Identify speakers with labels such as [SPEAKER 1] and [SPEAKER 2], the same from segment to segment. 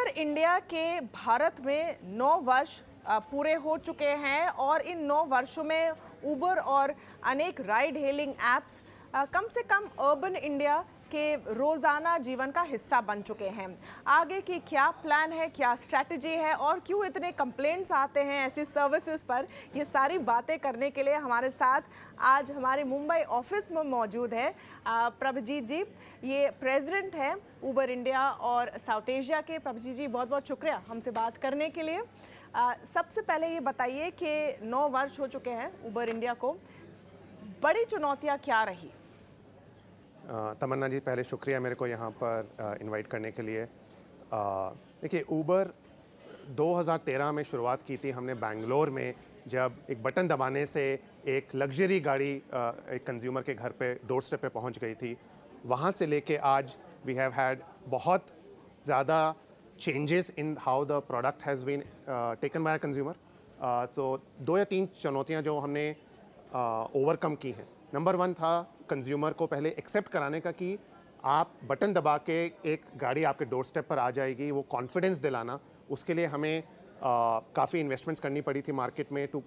[SPEAKER 1] पर इंडिया के भारत में नौ वर्ष पूरे हो चुके हैं और इन नौ वर्षों में उबर और अनेक राइड हेलिंग ऐप्स कम से कम अर्बन इंडिया के रोज़ाना जीवन का हिस्सा बन चुके हैं आगे की क्या प्लान है क्या स्ट्रेटजी है और क्यों इतने कंप्लेंट्स आते हैं ऐसी सर्विसेज पर ये सारी बातें करने के लिए हमारे साथ आज हमारे मुंबई ऑफिस में मौजूद है प्रभजीत जी ये प्रेसिडेंट हैं ऊबर इंडिया और साउथ एशिया के प्रभजीत जी बहुत बहुत शुक्रिया हमसे बात करने के लिए आ, सबसे पहले ये बताइए कि नौ वर्ष हो चुके हैं ऊबर इंडिया को बड़ी चुनौतियाँ क्या रही
[SPEAKER 2] तमन्ना जी पहले शुक्रिया मेरे को यहाँ पर इनवाइट करने के लिए देखिए ऊबर 2013 में शुरुआत की थी हमने बेंगलोर में जब एक बटन दबाने से एक लग्जरी गाड़ी एक कंज्यूमर के घर पे डोर स्टेप पर पहुँच गई थी वहाँ से लेके आज वी हैव हैड बहुत ज़्यादा changes in how the product has been taken by consumer so दो या तीन चुनौतियाँ जो हमने ओवरकम uh, की हैं नंबर वन था कंज्यूमर को पहले एक्सेप्ट कराने का कि आप बटन दबा के एक गाड़ी आपके डोर स्टेप पर आ जाएगी वो कॉन्फिडेंस दिलाना उसके लिए हमें काफ़ी इन्वेस्टमेंट्स करनी पड़ी थी मार्केट में टू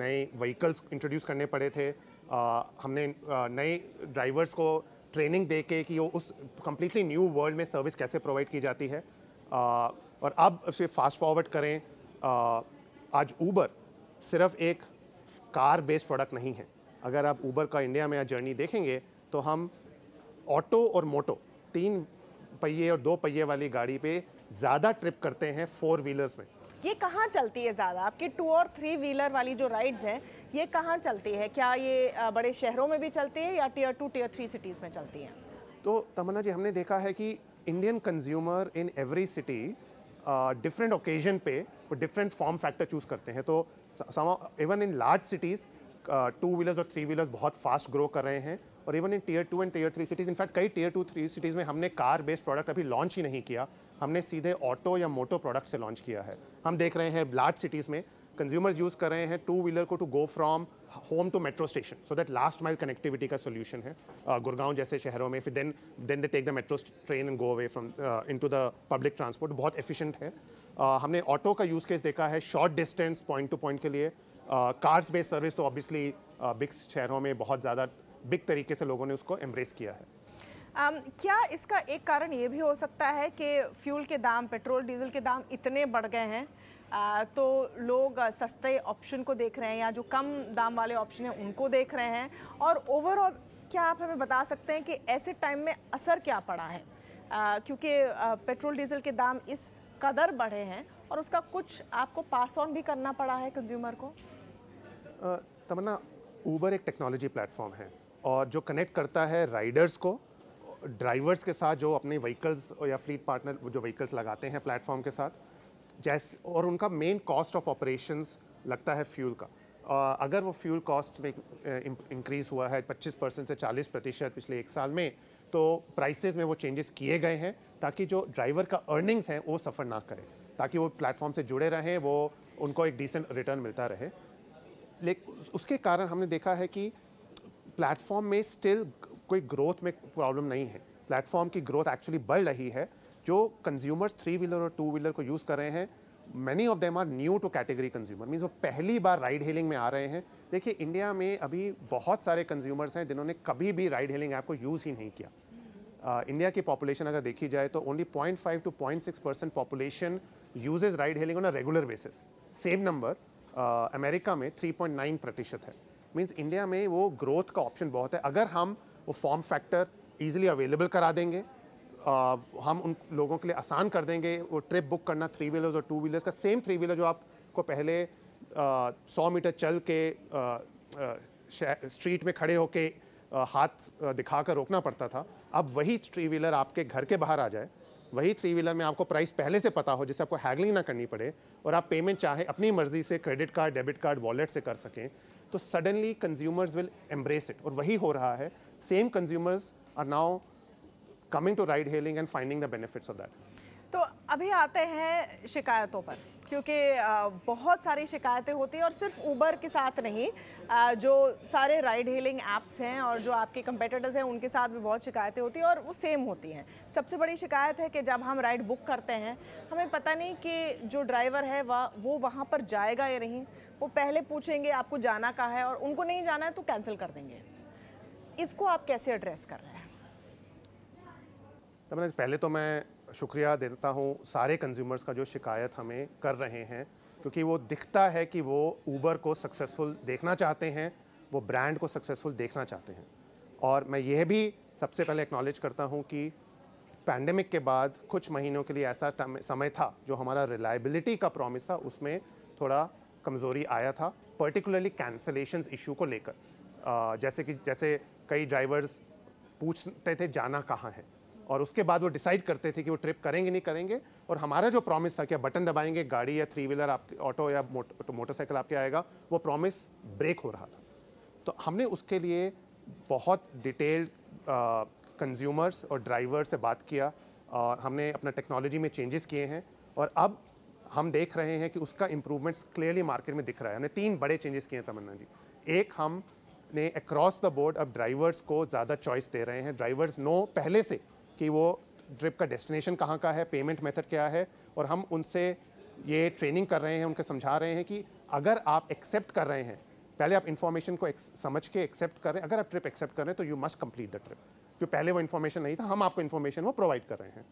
[SPEAKER 2] नए व्हीकल्स इंट्रोड्यूस करने पड़े थे आ, हमने नए ड्राइवर्स को ट्रेनिंग दे के कि वो उस कम्प्लीटली न्यू वर्ल्ड में सर्विस कैसे प्रोवाइड की जाती है आ, और अब उसे फास्ट फॉरवर्ड करें आ, आज ऊबर सिर्फ एक कार बेस्ड प्रोडक्ट नहीं है अगर आप ऊबर का इंडिया में जर्नी देखेंगे तो हम ऑटो और मोटो तीन पहिए और दो पहिए वाली गाड़ी पे ज़्यादा ट्रिप करते हैं फोर व्हीलर्स में
[SPEAKER 1] ये कहाँ चलती है ज़्यादा आपके टू और थ्री व्हीलर वाली जो राइड्स हैं ये कहाँ चलती है क्या ये बड़े शहरों में भी चलती है या tier two tier three cities में चलती
[SPEAKER 2] हैं तो तमन्ना जी हमने देखा है कि Indian consumer in every city different occasion पे डिफरेंट फॉर्म फैक्टर चूज़ करते हैं तो even in large cities two uh, wheelers और थ्री व्हीलर्स बहुत फास्ट ग्रो कर रहे हैं और even in tier two and tier three cities in fact कई टीयर टू थ्री सिटीज़ में हमने कार बेस्ड प्रोडक्ट अभी लॉन्च ही नहीं किया हमने सीधे ऑटो या मोटो प्रोडक्ट से लॉन्च किया है हम देख रहे हैं लार्ज सिटीज़ में कंज्यूमर्स यूज़ कर रहे हैं टू व्हीलर को to go from home to metro station so that last mile connectivity का सोल्यूशन है गुड़गांव uh, जैसे शहरों में फिर then then they take the metro train and go away from in to the public transport बहुत efficient है uh, हमने auto का यूज़ केस देखा है short distance point to point के लिए कार्स बेस्ड सर्विस तो ऑब्वियसली बिग uh, शहरों में बहुत ज़्यादा बिग तरीके से लोगों ने उसको एम्ब्रेस किया है
[SPEAKER 1] Um, क्या इसका एक कारण ये भी हो सकता है कि फ्यूल के दाम पेट्रोल डीजल के दाम इतने बढ़ गए हैं आ, uh, तो लोग uh, सस्ते ऑप्शन को देख रहे हैं या जो कम दाम वाले ऑप्शन हैं उनको देख रहे हैं और ओवरऑल क्या आप हमें बता सकते हैं कि ऐसे टाइम में असर क्या पड़ा है क्योंकि पेट्रोल डीजल के दाम इस कदर बढ़े हैं और उसका कुछ आपको पास ऑन भी करना पड़ा है कंज्यूमर को
[SPEAKER 2] तमन्ना ऊबर एक टेक्नोलॉजी प्लेटफॉर्म है और जो कनेक्ट करता है राइडर्स को ड्राइवर्स के साथ जो अपने व्हीकल्स या फ्लीट पार्टनर जो व्हीकल्स लगाते हैं प्लेटफॉर्म के साथ जैसे और उनका मेन कॉस्ट ऑफ ऑपरेशंस लगता है फ्यूल का आ, अगर वो फ्यूल कॉस्ट में इंक्रीज़ हुआ है 25 परसेंट से 40 प्रतिशत पिछले एक साल में तो प्राइसेस में वो चेंजेस किए गए हैं ताकि जो ड्राइवर का अर्निंग्स हैं वो सफ़र ना करें ताकि वो प्लेटफॉर्म से जुड़े रहें वो उनको एक डिसेंट रिटर्न मिलता रहे लेकिन उसके कारण हमने देखा है कि प्लेटफॉर्म में स्टिल कोई ग्रोथ में प्रॉब्लम नहीं है प्लेटफॉर्म की ग्रोथ एक्चुअली बढ़ रही है जो कंज्यूमर्स थ्री व्हीलर और टू व्हीलर को यूज़ कर रहे हैं many of them are new to category consumer means वो पहली बार राइड हेलिंग में आ रहे हैं देखिए इंडिया में अभी बहुत सारे कंज्यूमर्स हैं जिन्होंने कभी भी राइड हेलिंग ऐप को यूज़ ही नहीं किया इंडिया की पॉपुलेशन अगर देखी जाए तो only point five to point six percent population uses ride hailing on a regular basis same number America में 3.9 प्रतिशत है मीन्स इंडिया में वो ग्रोथ का ऑप्शन बहुत है अगर हम वो फॉर्म फैक्टर ईजिली अवेलेबल करा देंगे uh, हम उन लोगों के लिए आसान कर देंगे वो ट्रिप बुक करना थ्री व्हीलर्स और टू व्हीलर्स का सेम थ्री व्हीलर जो आपको पहले सौ मीटर चल के uh, uh, स्ट्रीट में खड़े होके हाथ दिखा रोकना पड़ता था अब वही थ्री व्हीलर आपके घर के बाहर आ जाए वही थ्री व्हीलर में आपको प्राइस पहले से पता हो जिससे आपको हैगलिंग ना करनी पड़े और आप पेमेंट चाहे अपनी मर्जी से credit card debit card wallet से कर सकें तो suddenly consumers will embrace it और वही हो रहा है same consumers are now coming to ride hailing and finding the benefits of that
[SPEAKER 1] तो अभी आते हैं शिकायतों पर क्योंकि बहुत सारी शिकायतें होती हैं और सिर्फ ऊबर के साथ नहीं जो सारे राइड हेलिंग ऐप्स हैं और जो आपके कंपेटिटर्स हैं उनके साथ भी बहुत शिकायतें होती हैं और वो सेम होती हैं सबसे बड़ी शिकायत है कि जब हम राइड बुक करते हैं हमें पता नहीं कि जो ड्राइवर है वह वो वहाँ पर जाएगा या नहीं वो पहले पूछेंगे आपको जाना कहाँ है और उनको नहीं जाना है तो कैंसिल कर देंगे इसको आप कैसे एड्रेस कर रहे हैं
[SPEAKER 2] तो पहले तो मैं शुक्रिया देता हूँ सारे कंज्यूमर्स का जो शिकायत हमें कर रहे हैं क्योंकि वो दिखता है कि वो ऊबर को सक्सेसफुल देखना चाहते हैं वो ब्रांड को सक्सेसफुल देखना चाहते हैं और मैं यह भी सबसे पहले एक्नॉलेज करता हूँ कि पैंडमिक के बाद कुछ महीनों के लिए ऐसा समय था जो हमारा रिलायबिलिटी का प्रॉमिस था उसमें थोड़ा कमज़ोरी आया था पर्टिकुलरली कैंसलेशन इशू को लेकर जैसे कि जैसे कई ड्राइवर्स पूछते थे जाना कहाँ है और उसके बाद वो डिसाइड करते थे कि वो ट्रिप करेंगे नहीं करेंगे और हमारा जो प्रॉमिस था कि बटन दबाएंगे गाड़ी या थ्री व्हीलर आपके ऑटो या मोटरसाइकिल तो आपके आएगा वो प्रॉमिस ब्रेक हो रहा था तो हमने उसके लिए बहुत डिटेल्ड कंज्यूमर्स और ड्राइवर से बात किया और हमने अपना टेक्नोलॉजी में चेंजेस किए हैं और अब हम देख रहे हैं कि उसका इम्प्रूवमेंट्स क्लियरली मार्केट में दिख रहा है हमने तीन बड़े चेंजेस किए हैं तमन्ना जी एक हम ने अक्रॉस द बोर्ड अब ड्राइवर्स को ज़्यादा चॉइस दे रहे हैं ड्राइवर्स नो पहले से कि वो ट्रिप का डेस्टिनेशन कहाँ का है पेमेंट मेथड क्या है और हम उनसे ये ट्रेनिंग कर रहे हैं उनके समझा रहे हैं कि अगर आप एक्सेप्ट कर रहे हैं पहले आप इन्फॉर्मेशन को समझ के एक्सेप्ट करें अगर आप ट्रिप एक्सेप्ट कर रहे हैं तो you must complete the trip क्योंकि पहले वो इन्फॉर्मेशन नहीं था हम आपको इन्फॉर्मेशन वो प्रोवाइड कर रहे हैं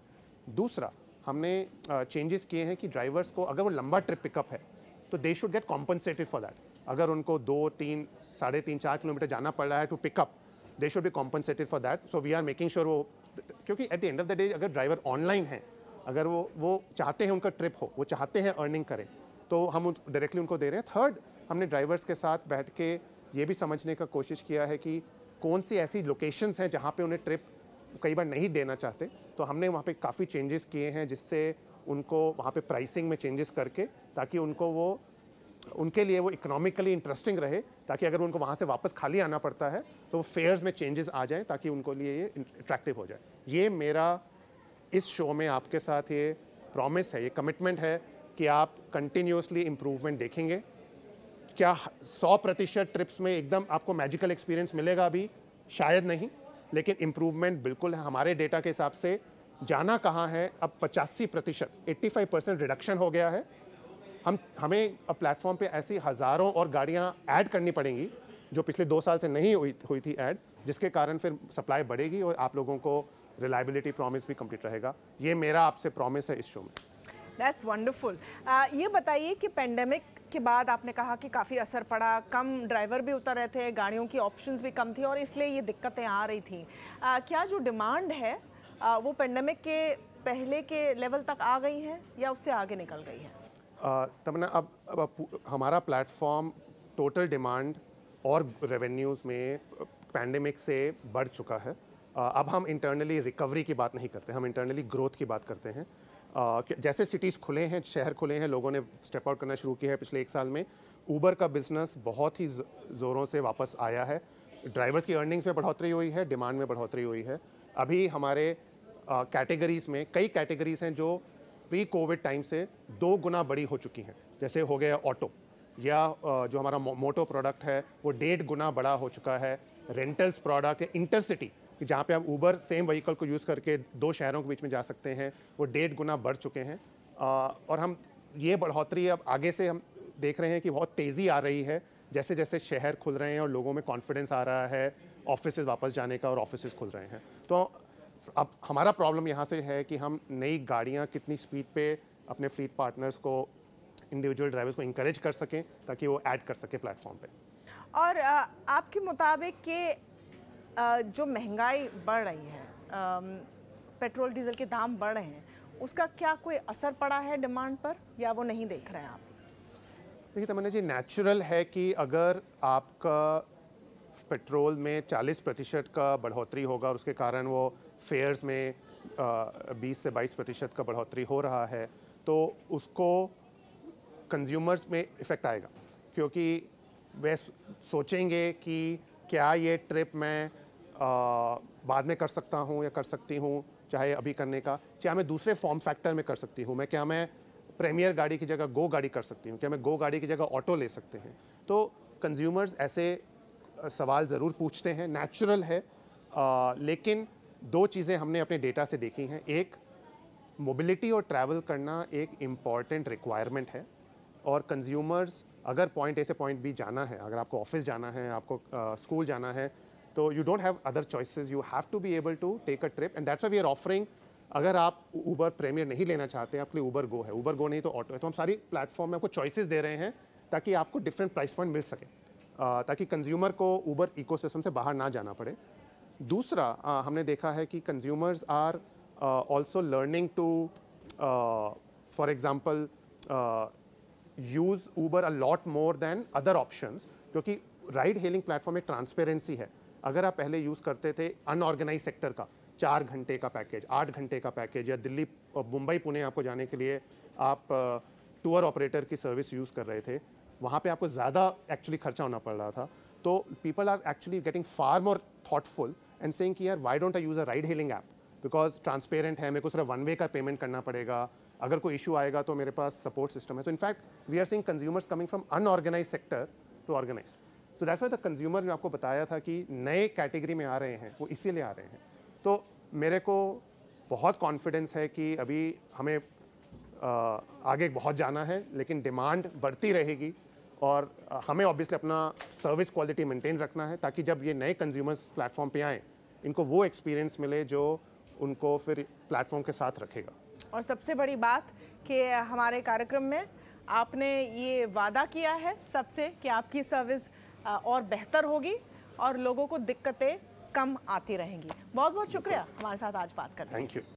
[SPEAKER 2] दूसरा हमने चेंजेस किए हैं कि ड्राइवर्स को अगर वो लंबा ट्रिप पिकअप है तो they should get compensated for that अगर उनको दो तीन साढ़े तीन चार किलोमीटर जाना पड़ रहा है to pickup they should be compensated for that so we are making sure वो क्योंकि at the end of the day अगर ड्राइवर ऑनलाइन है अगर वो वो चाहते हैं उनका ट्रिप हो वो चाहते हैं अर्निंग करें तो हम डायरेक्टली उनको दे रहे हैं थर्ड हमने ड्राइवर्स के साथ बैठ के ये भी समझने का कोशिश किया है कि कौन सी ऐसी लोकेशंस हैं जहाँ पे उन्हें ट्रिप कई बार नहीं देना चाहते तो हमने वहाँ पे काफ़ी चेंजेस किए हैं जिससे उनको वहाँ पे प्राइसिंग में चेंजेस करके ताकि उनको वो उनके लिए वो इकोनॉमिकली इंटरेस्टिंग रहे ताकि अगर उनको वहाँ से वापस खाली आना पड़ता है तो फेयर्स में चेंजेस आ जाएँ ताकि उनको लिए ये अट्रैक्टिव हो जाए ये मेरा इस शो में आपके साथ ये प्रॉमिस है ये कमिटमेंट है कि आप कंटिन्यूसली इम्प्रूवमेंट देखेंगे क्या सौ प्रतिशत ट्रिप्स में एकदम आपको मैजिकल एक्सपीरियंस मिलेगा अभी शायद नहीं लेकिन इम्प्रूवमेंट बिल्कुल है हमारे डेटा के हिसाब से जाना कहाँ है अब पचासी प्रतिशत एट्टी फाइव परसेंट रिडक्शन हो गया है हम हमें अब प्लेटफॉर्म पे ऐसी हज़ारों और गाड़ियाँ ऐड करनी पड़ेंगी जो पिछले दो साल से नहीं हुई हुई थी ऐड जिसके कारण फिर सप्लाई बढ़ेगी और आप लोगों को रिलायबिलिटी प्रॉमिस भी कंप्लीट रहेगा ये मेरा आपसे प्रॉमिस है इस शो में
[SPEAKER 1] दैट्स वंडरफुल uh, ये बताइए कि पेंडेमिक के बाद आपने कहा कि काफ़ी असर पड़ा कम ड्राइवर भी उतर रहे थे गाड़ियों की ऑप्शंस भी कम थी और इसलिए ये दिक्कतें आ रही थी आ, uh, क्या जो डिमांड है आ, uh, वो पेंडेमिक के पहले के लेवल तक आ गई है या उससे आगे निकल गई है
[SPEAKER 2] तमन्ना अब, अब, अब हमारा प्लेटफॉर्म टोटल डिमांड और रेवेन्यूज़ में पैंडमिक से बढ़ चुका है अब हम इंटरनली रिकवरी की बात नहीं करते हम इंटरनली ग्रोथ की बात करते हैं जैसे सिटीज़ खुले हैं शहर खुले हैं लोगों ने स्टेप आउट करना शुरू किया है पिछले एक साल में ऊबर का बिज़नेस बहुत ही ज़ोरों से वापस आया है ड्राइवर्स की अर्निंग्स में बढ़ोतरी हुई है डिमांड में बढ़ोतरी हुई है अभी हमारे कैटेगरीज़ में कई कैटेगरीज़ हैं जो प्री कोविड टाइम से दो गुना बड़ी हो चुकी हैं जैसे हो गया ऑटो या जो हमारा मोटो प्रोडक्ट है वो डेढ़ गुना बड़ा हो चुका है रेंटल्स प्रोडक्ट या इंटरसिटी जहाँ पे आप ऊबर सेम व्हीकल को यूज़ करके दो शहरों के बीच में जा सकते हैं वो डेढ़ गुना बढ़ चुके हैं और हम ये बढ़ोतरी अब आगे से हम देख रहे हैं कि बहुत तेज़ी आ रही है जैसे जैसे शहर खुल रहे हैं और लोगों में कॉन्फिडेंस आ रहा है ऑफिस वापस जाने का और ऑफिस खुल रहे हैं तो अब हमारा प्रॉब्लम यहाँ से है कि हम नई गाड़ियाँ कितनी स्पीड पे अपने फ्लीट पार्टनर्स को इंडिविजुअल ड्राइवर्स को इंकरेज कर सकें ताकि वो ऐड कर सकें प्लेटफॉर्म पे
[SPEAKER 1] और आपके मुताबिक के जो महंगाई बढ़ रही है पेट्रोल डीजल के दाम बढ़ रहे हैं उसका क्या कोई असर पड़ा है डिमांड पर या वो नहीं देख रहे हैं आप
[SPEAKER 2] देखिए तमन्ना जी नेचुरल है कि अगर आपका पेट्रोल में 40 प्रतिशत का बढ़ोतरी होगा और उसके कारण वो फेयर्स में बीस से बाईस प्रतिशत का बढ़ोतरी हो रहा है तो उसको कंज्यूमर्स में इफ़ेक्ट आएगा क्योंकि वे सोचेंगे कि क्या ये ट्रिप मैं आ, बाद में कर सकता हूँ या कर सकती हूँ चाहे अभी करने का क्या मैं दूसरे फॉर्म फैक्टर में कर सकती हूँ मैं क्या मैं प्रीमियर गाड़ी की जगह गो गाड़ी कर सकती हूँ क्या मैं गो गाड़ी की जगह ऑटो ले सकते हैं तो कंज्यूमर्स ऐसे सवाल ज़रूर पूछते हैं नेचुरल है आ, लेकिन दो चीज़ें हमने अपने डेटा से देखी हैं एक मोबिलिटी और ट्रैवल करना एक इम्पॉर्टेंट रिक्वायरमेंट है और कंज्यूमर्स अगर पॉइंट ए से पॉइंट बी जाना है अगर आपको ऑफिस जाना है आपको स्कूल uh, जाना है तो you don't have other choices you have to be able to take a trip and that's we are offering अगर आप ऊबर प्रीमियर नहीं लेना चाहते हैं आपके लिए ऊबर गो है ऊबर गो नहीं तो ऑटो है तो हम सारी प्लेटफॉर्म में आपको चॉइसेस दे रहे हैं ताकि आपको डिफरेंट प्राइस पॉइंट मिल सके uh, ताकि कंज्यूमर को ऊबर इकोसिस्टम से बाहर ना जाना पड़े दूसरा आ, हमने देखा है कि consumers are also learning to for example use Uber a lot more than other options क्योंकि राइड हेलिंग प्लेटफॉर्म में ट्रांसपेरेंसी है अगर आप पहले यूज़ करते थे अनऑर्गेनाइज सेक्टर का चार घंटे का पैकेज आठ घंटे का पैकेज या दिल्ली मुंबई पुणे आपको जाने के लिए आप टूर ऑपरेटर की सर्विस यूज़ कर रहे थे वहाँ पे आपको ज़्यादा एक्चुअली खर्चा होना पड़ रहा था तो people are actually getting far more thoughtful and saying कि यार why don't I use a ride hailing app because transparent है मेरे को सिर्फ वन वे का पेमेंट करना पड़ेगा अगर कोई इशू आएगा तो मेरे पास सपोर्ट सिस्टम है so in fact we are seeing consumers coming from unorganised sector to organise so that's why the consumer जो आपको बताया था कि नए कैटेगरी में आ रहे हैं वो इसीलिए आ रहे हैं तो मेरे को बहुत कॉन्फिडेंस है कि अभी हमें आ, आगे बहुत जाना है लेकिन डिमांड बढ़ती रहेगी और हमें ऑब्वियसली अपना सर्विस क्वालिटी मेंटेन रखना है ताकि जब ये नए कंज्यूमर्स प्लेटफॉर्म पे आएँ इनको वो एक्सपीरियंस मिले जो उनको फिर प्लेटफॉर्म के साथ रखेगा
[SPEAKER 1] और सबसे बड़ी बात कि हमारे कार्यक्रम में आपने ये वादा किया है सबसे कि आपकी सर्विस और बेहतर होगी और लोगों को दिक्कतें कम आती रहेंगी बहुत बहुत शुक्रिया हमारे साथ आज बात कर थैंक यू